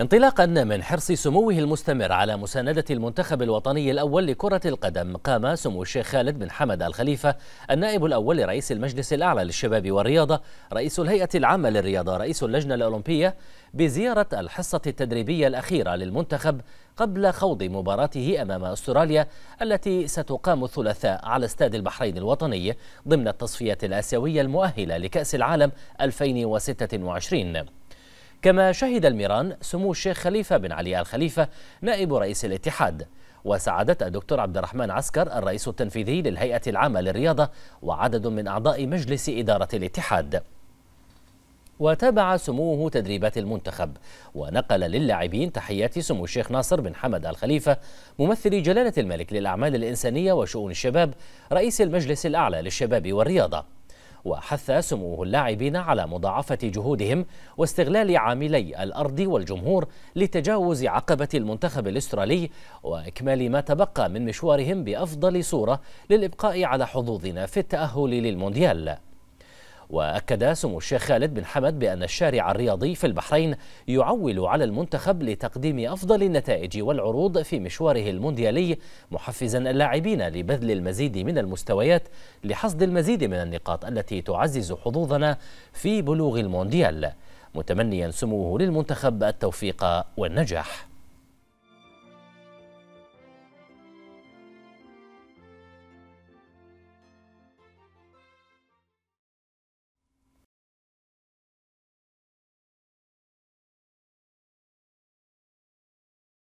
انطلاقا من حرص سموه المستمر على مساندة المنتخب الوطني الأول لكرة القدم قام سمو الشيخ خالد بن حمد الخليفة النائب الأول لرئيس المجلس الأعلى للشباب والرياضة رئيس الهيئة العامة للرياضة رئيس اللجنة الأولمبية بزيارة الحصة التدريبية الأخيرة للمنتخب قبل خوض مباراته أمام أستراليا التي ستقام الثلاثاء على استاد البحرين الوطني ضمن التصفيات الآسيوية المؤهلة لكأس العالم 2026 كما شهد الميران سمو الشيخ خليفة بن علي الخليفة نائب رئيس الاتحاد وسعادة الدكتور عبد الرحمن عسكر الرئيس التنفيذي للهيئة العامة للرياضة وعدد من أعضاء مجلس إدارة الاتحاد وتابع سموه تدريبات المنتخب ونقل للاعبين تحيات سمو الشيخ ناصر بن حمد الخليفة ممثل جلالة الملك للأعمال الإنسانية وشؤون الشباب رئيس المجلس الأعلى للشباب والرياضة وحث سموه اللاعبين على مضاعفة جهودهم واستغلال عاملي الأرض والجمهور لتجاوز عقبة المنتخب الأسترالي وإكمال ما تبقى من مشوارهم بأفضل صورة للإبقاء على حظوظنا في التأهل للمونديال وأكد سمو الشيخ خالد بن حمد بأن الشارع الرياضي في البحرين يعول على المنتخب لتقديم أفضل النتائج والعروض في مشواره المونديالي محفزا اللاعبين لبذل المزيد من المستويات لحصد المزيد من النقاط التي تعزز حظوظنا في بلوغ المونديال متمنيا سموه للمنتخب التوفيق والنجاح